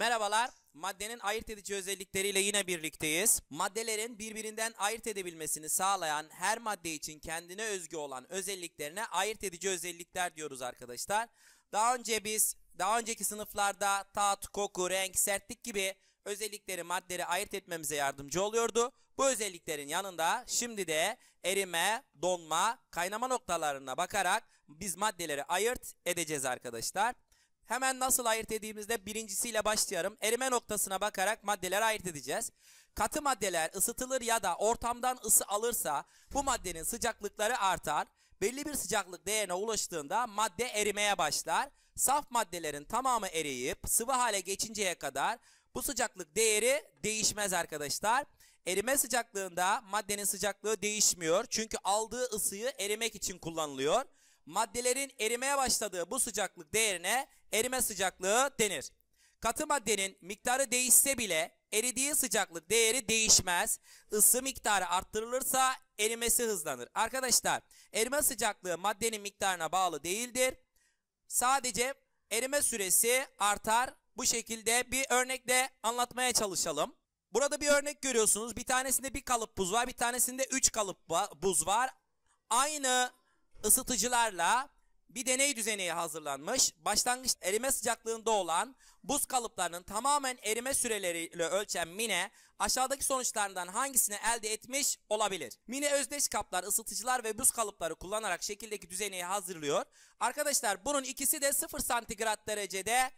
Merhabalar. Maddenin ayırt edici özellikleriyle yine birlikteyiz. Maddelerin birbirinden ayırt edebilmesini sağlayan her madde için kendine özgü olan özelliklerine ayırt edici özellikler diyoruz arkadaşlar. Daha önce biz daha önceki sınıflarda tat, koku, renk, sertlik gibi özellikleri maddeleri ayırt etmemize yardımcı oluyordu. Bu özelliklerin yanında şimdi de erime, donma, kaynama noktalarına bakarak biz maddeleri ayırt edeceğiz arkadaşlar. Hemen nasıl ayırt dediğimizde birincisiyle başlayalım. Erime noktasına bakarak maddeler ayırt edeceğiz. Katı maddeler ısıtılır ya da ortamdan ısı alırsa bu maddenin sıcaklıkları artar. Belli bir sıcaklık değerine ulaştığında madde erimeye başlar. Saf maddelerin tamamı eriyip sıvı hale geçinceye kadar bu sıcaklık değeri değişmez arkadaşlar. Erime sıcaklığında maddenin sıcaklığı değişmiyor. Çünkü aldığı ısıyı erimek için kullanılıyor. Maddelerin erimeye başladığı bu sıcaklık değerine erime sıcaklığı denir. Katı maddenin miktarı değişse bile eridiği sıcaklık değeri değişmez. Isı miktarı arttırılırsa erimesi hızlanır. Arkadaşlar erime sıcaklığı maddenin miktarına bağlı değildir. Sadece erime süresi artar. Bu şekilde bir örnekle anlatmaya çalışalım. Burada bir örnek görüyorsunuz. Bir tanesinde bir kalıp buz var. Bir tanesinde üç kalıp buz var. Aynı ısıtıcılarla bir deney düzeneği hazırlanmış. Başlangıç erime sıcaklığında olan buz kalıplarının tamamen erime süreleriyle ölçen mine aşağıdaki sonuçlardan hangisini elde etmiş olabilir? Mine özdeş kaplar, ısıtıcılar ve buz kalıpları kullanarak şekildeki düzeneği hazırlıyor. Arkadaşlar bunun ikisi de 0 santigrat derecede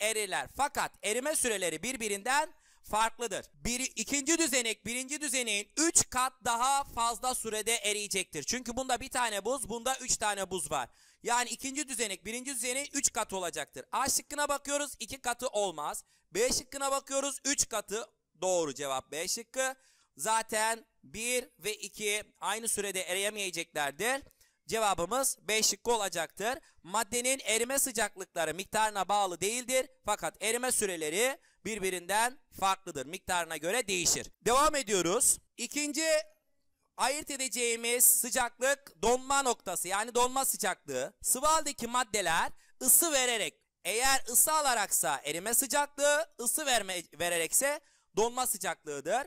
eriler. Fakat erime süreleri birbirinden farklıdır. Bir, ikinci düzenek birinci düzeneğin 3 kat daha fazla sürede eriyecektir. Çünkü bunda bir tane buz, bunda 3 tane buz var. Yani ikinci düzenek birinci düzeneği 3 katı olacaktır. A şıkkına bakıyoruz 2 katı olmaz. B şıkkına bakıyoruz 3 katı doğru cevap B şıkkı. Zaten 1 ve 2 aynı sürede eriyemeyeceklerdir. Cevabımız B şıkkı olacaktır. Maddenin erime sıcaklıkları miktarına bağlı değildir. Fakat erime süreleri birbirinden farklıdır. Miktarına göre değişir. Devam ediyoruz. İkinci ayırt edeceğimiz sıcaklık donma noktası yani donma sıcaklığı. Sıvı haldeki maddeler ısı vererek eğer ısı alaraksa erime sıcaklığı, ısı verme, vererekse donma sıcaklığıdır.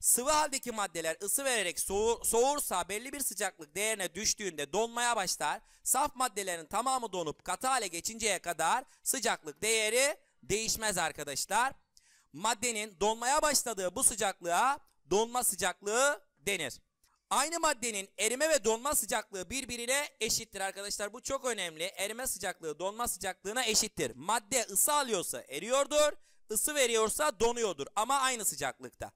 Sıvı haldeki maddeler ısı vererek soğur, soğursa belli bir sıcaklık değerine düştüğünde donmaya başlar. Saf maddelerin tamamı donup katı hale geçinceye kadar sıcaklık değeri değişmez arkadaşlar. Maddenin donmaya başladığı bu sıcaklığa donma sıcaklığı denir. Aynı maddenin erime ve donma sıcaklığı birbirine eşittir arkadaşlar. Bu çok önemli. Erime sıcaklığı donma sıcaklığına eşittir. Madde ısı alıyorsa eriyordur. Isı veriyorsa donuyordur ama aynı sıcaklıkta.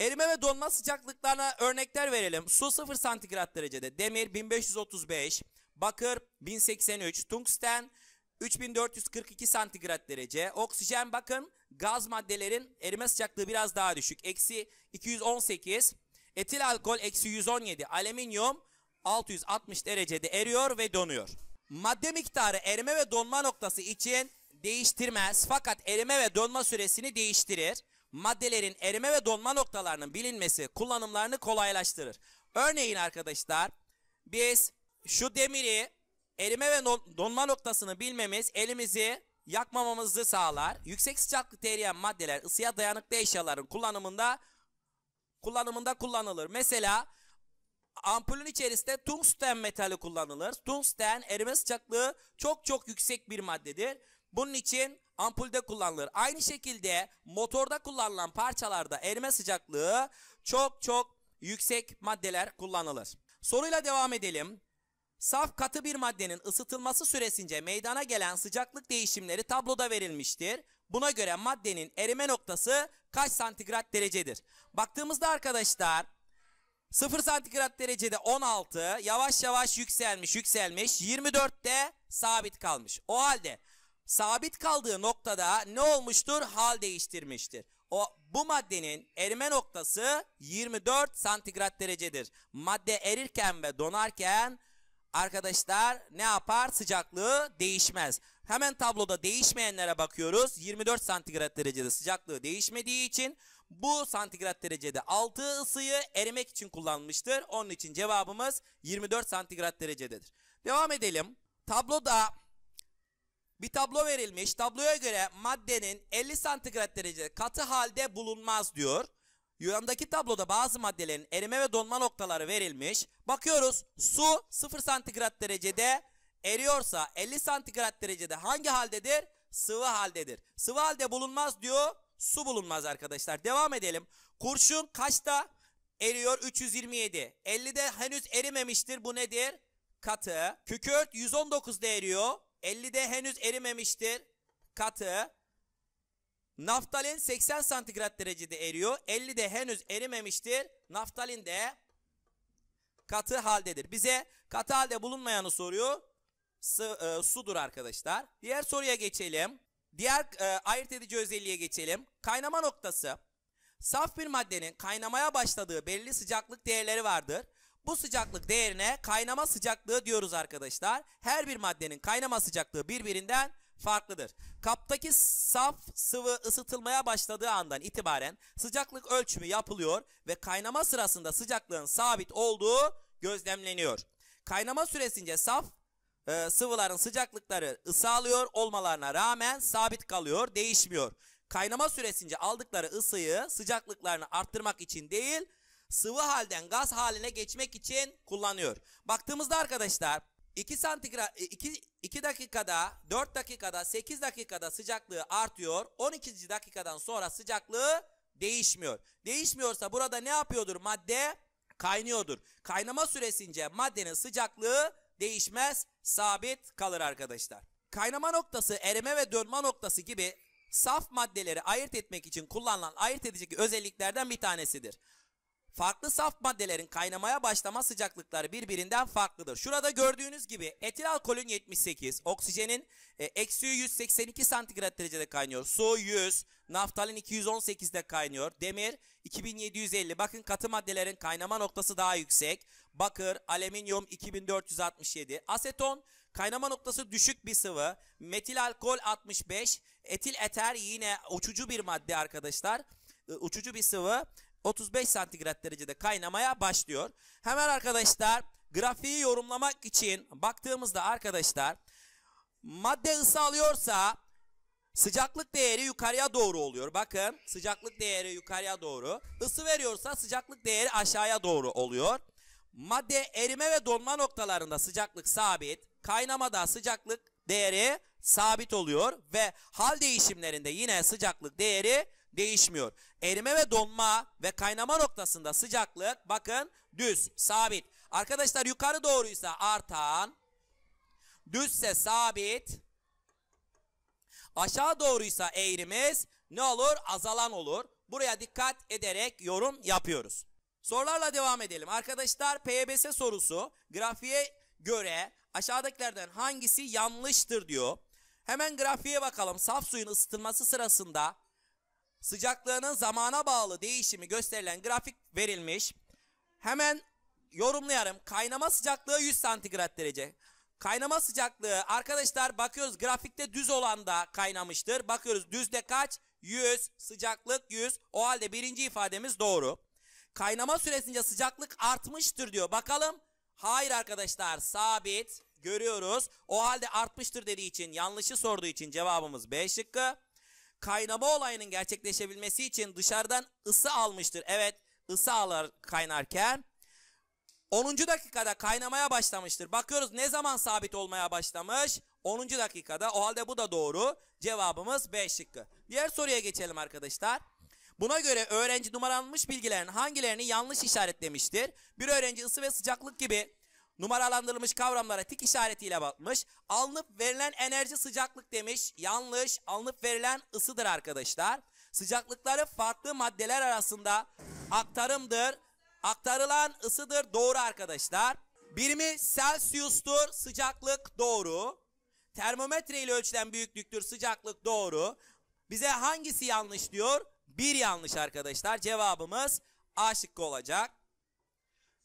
Erime ve donma sıcaklıklarına örnekler verelim. Su 0 santigrat derecede. Demir 1535, bakır 1083, tungsten 3442 santigrat derece. Oksijen bakın gaz maddelerin erime sıcaklığı biraz daha düşük. Eksi 218 Etil alkol eksi 117, alüminyum 660 derecede eriyor ve donuyor. Madde miktarı erime ve donma noktası için değiştirmez fakat erime ve donma süresini değiştirir. Maddelerin erime ve donma noktalarının bilinmesi kullanımlarını kolaylaştırır. Örneğin arkadaşlar biz şu demiri erime ve donma noktasını bilmemiz elimizi yakmamamızı sağlar. Yüksek sıcaklıkta eriyen maddeler ısıya dayanıklı eşyaların kullanımında kullanımında kullanılır. Mesela ampulün içerisinde tungsten metali kullanılır. Tungsten erime sıcaklığı çok çok yüksek bir maddedir. Bunun için ampulde kullanılır. Aynı şekilde motorda kullanılan parçalarda erime sıcaklığı çok çok yüksek maddeler kullanılır. Soruyla devam edelim. Saf katı bir maddenin ısıtılması süresince meydana gelen sıcaklık değişimleri tabloda verilmiştir. Buna göre maddenin erime noktası kaç santigrat derecedir? Baktığımızda arkadaşlar 0 santigrat derecede 16 yavaş yavaş yükselmiş yükselmiş 24'te sabit kalmış. O halde sabit kaldığı noktada ne olmuştur? Hal değiştirmiştir. O bu maddenin erime noktası 24 santigrat derecedir. Madde erirken ve donarken arkadaşlar ne yapar? Sıcaklığı değişmez. Hemen tabloda değişmeyenlere bakıyoruz. 24 santigrat derecede sıcaklığı değişmediği için bu santigrat derecede 6 ısıyı erimek için kullanmıştır. Onun için cevabımız 24 santigrat derecededir. Devam edelim. Tabloda bir tablo verilmiş. Tabloya göre maddenin 50 santigrat derecede katı halde bulunmaz diyor. Yandaki tabloda bazı maddelerin erime ve donma noktaları verilmiş. Bakıyoruz su 0 santigrat derecede eriyorsa 50 santigrat derecede hangi haldedir? Sıvı haldedir. Sıvı halde bulunmaz diyor. Su bulunmaz arkadaşlar. Devam edelim. Kurşun kaçta eriyor? 327. 50'de henüz erimemiştir. Bu nedir? Katı. Kükürt 119'da eriyor. 50'de henüz erimemiştir. Katı. Naftalin 80 santigrat derecede eriyor. 50 de henüz erimemiştir. Naftalin de katı haldedir. Bize katı halde bulunmayanı soruyor. Su, e, sudur arkadaşlar. Diğer soruya geçelim. Diğer e, ayırt edici özelliğe geçelim. Kaynama noktası. Saf bir maddenin kaynamaya başladığı belli sıcaklık değerleri vardır. Bu sıcaklık değerine kaynama sıcaklığı diyoruz arkadaşlar. Her bir maddenin kaynama sıcaklığı birbirinden farklıdır. Kaptaki saf sıvı ısıtılmaya başladığı andan itibaren sıcaklık ölçümü yapılıyor ve kaynama sırasında sıcaklığın sabit olduğu gözlemleniyor. Kaynama süresince saf e, sıvıların sıcaklıkları ısı alıyor olmalarına rağmen sabit kalıyor, değişmiyor. Kaynama süresince aldıkları ısıyı sıcaklıklarını arttırmak için değil, sıvı halden gaz haline geçmek için kullanıyor. Baktığımızda arkadaşlar 2 santigrat 2 e, 2 dakikada, 4 dakikada, 8 dakikada sıcaklığı artıyor. 12. dakikadan sonra sıcaklığı değişmiyor. Değişmiyorsa burada ne yapıyordur? Madde kaynıyordur. Kaynama süresince maddenin sıcaklığı değişmez, sabit kalır arkadaşlar. Kaynama noktası, erime ve dönme noktası gibi saf maddeleri ayırt etmek için kullanılan ayırt edici özelliklerden bir tanesidir. Farklı saf maddelerin kaynamaya başlama sıcaklıkları birbirinden farklıdır. Şurada gördüğünüz gibi etil alkolün 78, oksijenin e, eksi 182 santigrat derecede kaynıyor. Su 100, naftalin 218'de kaynıyor. Demir 2750. Bakın katı maddelerin kaynama noktası daha yüksek. Bakır, alüminyum 2467. Aseton kaynama noktası düşük bir sıvı. Metil alkol 65, etil eter yine uçucu bir madde arkadaşlar e, uçucu bir sıvı. 35 santigrat derecede kaynamaya başlıyor. Hemen arkadaşlar grafiği yorumlamak için baktığımızda arkadaşlar madde ısı alıyorsa sıcaklık değeri yukarıya doğru oluyor. Bakın sıcaklık değeri yukarıya doğru. Isı veriyorsa sıcaklık değeri aşağıya doğru oluyor. Madde erime ve donma noktalarında sıcaklık sabit. Kaynamada sıcaklık değeri sabit oluyor ve hal değişimlerinde yine sıcaklık değeri değişmiyor. Erime ve donma ve kaynama noktasında sıcaklık bakın düz, sabit. Arkadaşlar yukarı doğruysa artan, düzse sabit, aşağı doğruysa eğrimiz ne olur? Azalan olur. Buraya dikkat ederek yorum yapıyoruz. Sorularla devam edelim. Arkadaşlar PYBS sorusu grafiğe göre aşağıdakilerden hangisi yanlıştır diyor. Hemen grafiğe bakalım. Saf suyun ısıtılması sırasında sıcaklığının zamana bağlı değişimi gösterilen grafik verilmiş. Hemen yorumlayarım. Kaynama sıcaklığı 100 santigrat derece. Kaynama sıcaklığı arkadaşlar bakıyoruz grafikte düz olan da kaynamıştır. Bakıyoruz düzde kaç? 100. Sıcaklık 100. O halde birinci ifademiz doğru. Kaynama süresince sıcaklık artmıştır diyor. Bakalım. Hayır arkadaşlar sabit görüyoruz. O halde artmıştır dediği için yanlışı sorduğu için cevabımız B şıkkı kaynama olayının gerçekleşebilmesi için dışarıdan ısı almıştır. Evet ısı alır kaynarken. 10. dakikada kaynamaya başlamıştır. Bakıyoruz ne zaman sabit olmaya başlamış? 10. dakikada. O halde bu da doğru. Cevabımız B şıkkı. Diğer soruya geçelim arkadaşlar. Buna göre öğrenci numaralanmış bilgilerin hangilerini yanlış işaretlemiştir? Bir öğrenci ısı ve sıcaklık gibi numaralandırılmış kavramlara tik işaretiyle bakmış. Alınıp verilen enerji sıcaklık demiş. Yanlış. Alınıp verilen ısıdır arkadaşlar. Sıcaklıkları farklı maddeler arasında aktarımdır. Aktarılan ısıdır. Doğru arkadaşlar. Birimi Celsius'tur. Sıcaklık doğru. Termometre ile ölçülen büyüklüktür. Sıcaklık doğru. Bize hangisi yanlış diyor? Bir yanlış arkadaşlar. Cevabımız A şıkkı olacak.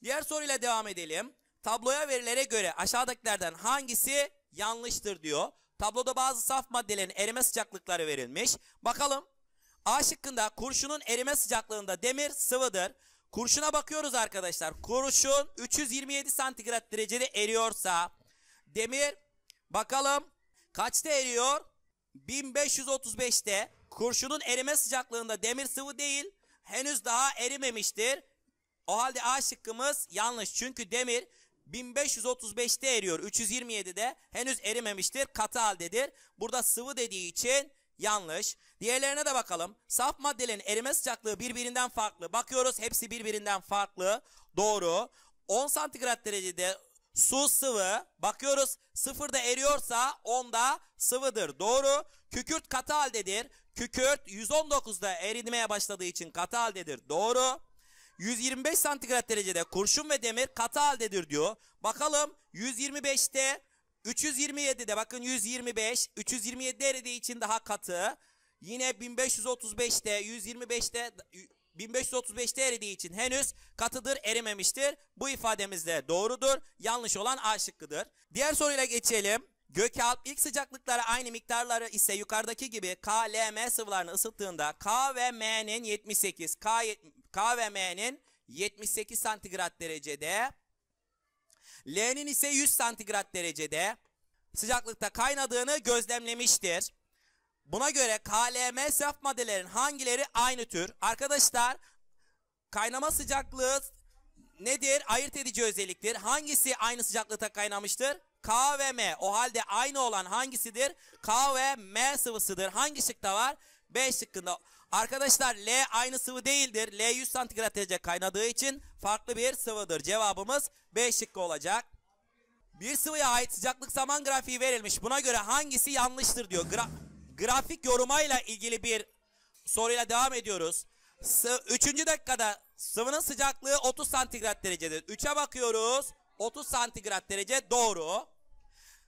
Diğer soruyla devam edelim. Tabloya verilere göre aşağıdakilerden hangisi yanlıştır diyor. Tabloda bazı saf maddelerin erime sıcaklıkları verilmiş. Bakalım. A şıkkında kurşunun erime sıcaklığında demir sıvıdır. Kurşuna bakıyoruz arkadaşlar. Kurşun 327 santigrat derecede eriyorsa demir bakalım kaçta eriyor? 1535'te kurşunun erime sıcaklığında demir sıvı değil henüz daha erimemiştir. O halde A şıkkımız yanlış. Çünkü demir 1535'te eriyor. 327'de henüz erimemiştir. Katı haldedir. Burada sıvı dediği için yanlış. Diğerlerine de bakalım. Saf maddelerin erime sıcaklığı birbirinden farklı. Bakıyoruz hepsi birbirinden farklı. Doğru. 10 santigrat derecede su sıvı. Bakıyoruz sıfırda eriyorsa 10'da sıvıdır. Doğru. Kükürt katı haldedir. Kükürt 119'da erimeye başladığı için katı haldedir. Doğru. 125 santigrat derecede kurşun ve demir katı haldedir diyor. Bakalım 125'te 327'de bakın 125 327 eridiği için daha katı. Yine 1535'te 125'te 1535'te eridiği için henüz katıdır erimemiştir. Bu ifademiz de doğrudur. Yanlış olan A şıkkıdır. Diğer soruyla geçelim. Gökalp ilk sıcaklıkları aynı miktarları ise yukarıdaki gibi K, L, M sıvılarını ısıttığında K ve M'nin 78, K KVM'nin 78 santigrat derecede, L'nin ise 100 santigrat derecede sıcaklıkta kaynadığını gözlemlemiştir. Buna göre KLM saf maddelerin hangileri aynı tür? Arkadaşlar kaynama sıcaklığı nedir? Ayırt edici özelliktir. Hangisi aynı sıcaklıkta kaynamıştır? K ve M. O halde aynı olan hangisidir? K ve M sıvısıdır. Hangi şıkta var? B şıkkında. Arkadaşlar L aynı sıvı değildir. L 100 santigrat derece kaynadığı için farklı bir sıvıdır. Cevabımız B şıkkı olacak. Bir sıvıya ait sıcaklık zaman grafiği verilmiş. Buna göre hangisi yanlıştır diyor. Gra grafik yorumayla ilgili bir soruyla devam ediyoruz. Sı üçüncü dakikada sıvının sıcaklığı 30 santigrat derecedir. 3'e bakıyoruz. 30 santigrat derece doğru.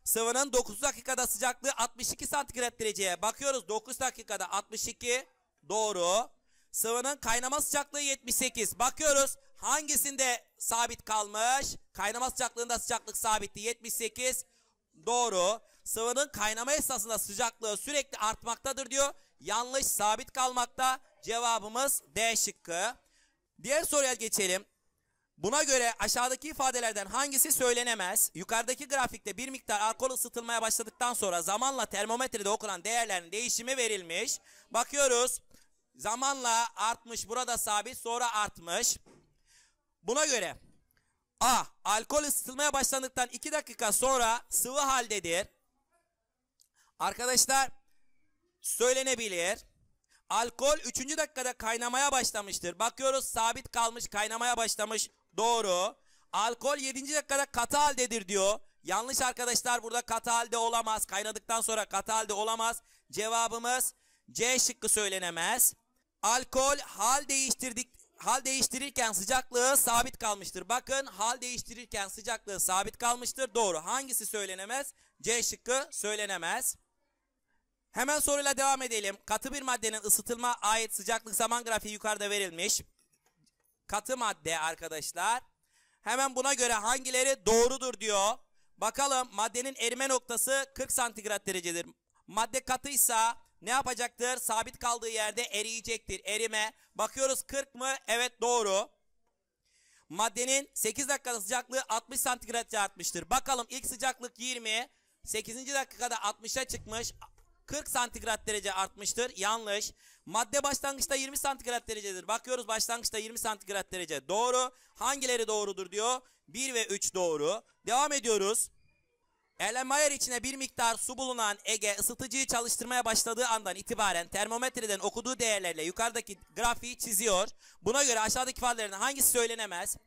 Sıvının 9 dakikada sıcaklığı 62 santigrat dereceye bakıyoruz. 9 dakikada 62 Doğru. Sıvının kaynama sıcaklığı 78. Bakıyoruz hangisinde sabit kalmış? Kaynama sıcaklığında sıcaklık sabitti 78. Doğru. Sıvının kaynama esnasında sıcaklığı sürekli artmaktadır diyor. Yanlış sabit kalmakta. Cevabımız D şıkkı. Diğer soruya geçelim. Buna göre aşağıdaki ifadelerden hangisi söylenemez? Yukarıdaki grafikte bir miktar alkol ısıtılmaya başladıktan sonra zamanla termometrede okunan değerlerin değişimi verilmiş. Bakıyoruz zamanla artmış burada sabit sonra artmış. Buna göre A. Alkol ısıtılmaya başlandıktan 2 dakika sonra sıvı haldedir. Arkadaşlar söylenebilir. Alkol 3. dakikada kaynamaya başlamıştır. Bakıyoruz sabit kalmış kaynamaya başlamış. Doğru. Alkol 7. dakikada katı haldedir diyor. Yanlış arkadaşlar burada katı halde olamaz. Kaynadıktan sonra katı halde olamaz. Cevabımız C şıkkı söylenemez. Alkol hal değiştirdik hal değiştirirken sıcaklığı sabit kalmıştır. Bakın hal değiştirirken sıcaklığı sabit kalmıştır. Doğru. Hangisi söylenemez? C şıkkı söylenemez. Hemen soruyla devam edelim. Katı bir maddenin ısıtılma ait sıcaklık zaman grafiği yukarıda verilmiş. Katı madde arkadaşlar. Hemen buna göre hangileri doğrudur diyor. Bakalım maddenin erime noktası 40 santigrat derecedir. Madde katıysa ne yapacaktır? Sabit kaldığı yerde eriyecektir. Erime. Bakıyoruz 40 mı? Evet doğru. Maddenin 8 dakikada sıcaklığı 60 santigrat artmıştır. Bakalım ilk sıcaklık 20. 8. dakikada 60'a çıkmış. 40 santigrat derece artmıştır. Yanlış. Madde başlangıçta 20 santigrat derecedir. Bakıyoruz başlangıçta 20 santigrat derece. Doğru. Hangileri doğrudur diyor. 1 ve 3 doğru. Devam ediyoruz. Erlenmeyer içine bir miktar su bulunan Ege ısıtıcıyı çalıştırmaya başladığı andan itibaren termometreden okuduğu değerlerle yukarıdaki grafiği çiziyor. Buna göre aşağıdaki ifadelerden hangisi söylenemez?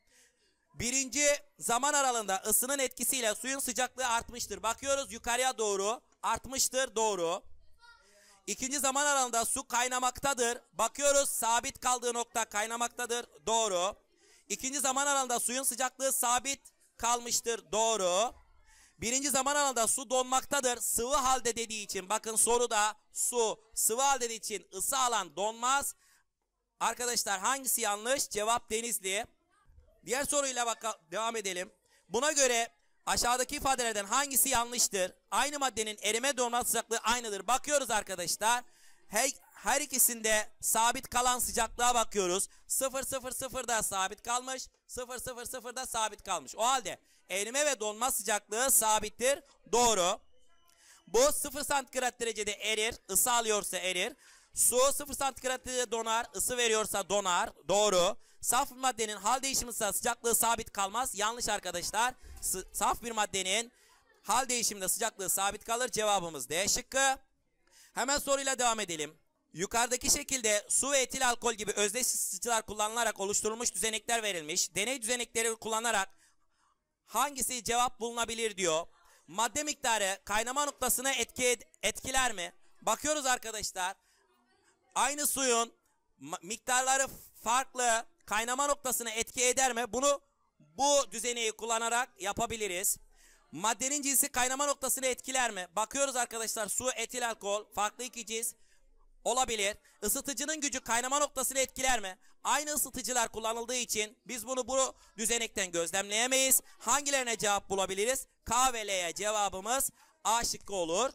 Birinci zaman aralığında ısının etkisiyle suyun sıcaklığı artmıştır. Bakıyoruz yukarıya doğru artmıştır doğru. İkinci zaman aralığında su kaynamaktadır. Bakıyoruz sabit kaldığı nokta kaynamaktadır doğru. İkinci zaman aralığında suyun sıcaklığı sabit kalmıştır doğru. Birinci zaman alanında su donmaktadır. Sıvı halde dediği için bakın soruda su sıvı halde dediği için ısı alan donmaz. Arkadaşlar hangisi yanlış? Cevap denizli. Diğer soruyla bakalım devam edelim. Buna göre aşağıdaki ifadelerden hangisi yanlıştır? Aynı maddenin erime donma sıcaklığı aynıdır. Bakıyoruz arkadaşlar. Her, her ikisinde sabit kalan sıcaklığa bakıyoruz. 0 0 0 da sabit kalmış. 0 0 0 da sabit kalmış. O halde erime ve donma sıcaklığı sabittir. Doğru. Bu 0 santigrat derecede erir, ısı alıyorsa erir. Su 0 santigrat derecede donar, ısı veriyorsa donar. Doğru. Saf bir maddenin hal değişimi ise sıcaklığı sabit kalmaz. Yanlış arkadaşlar. S saf bir maddenin hal değişiminde sıcaklığı sabit kalır. Cevabımız D şıkkı. Hemen soruyla devam edelim. Yukarıdaki şekilde su ve etil alkol gibi özdeş ısıtıcılar kullanılarak oluşturulmuş düzenekler verilmiş. Deney düzenekleri kullanarak hangisi cevap bulunabilir diyor. Madde miktarı kaynama noktasına etki, etkiler mi? Bakıyoruz arkadaşlar. Aynı suyun miktarları farklı kaynama noktasına etki eder mi? Bunu bu düzeneyi kullanarak yapabiliriz. Maddenin cinsi kaynama noktasını etkiler mi? Bakıyoruz arkadaşlar su, etil alkol, farklı iki cins olabilir. Isıtıcının gücü kaynama noktasını etkiler mi? aynı ısıtıcılar kullanıldığı için biz bunu bu düzenekten gözlemleyemeyiz. Hangilerine cevap bulabiliriz? K ve L'ye cevabımız A şıkkı olur.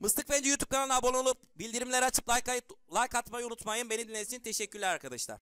Mıstık Fendi YouTube kanalına abone olup bildirimleri açıp like, like atmayı unutmayın. Beni dinlediğiniz için teşekkürler arkadaşlar.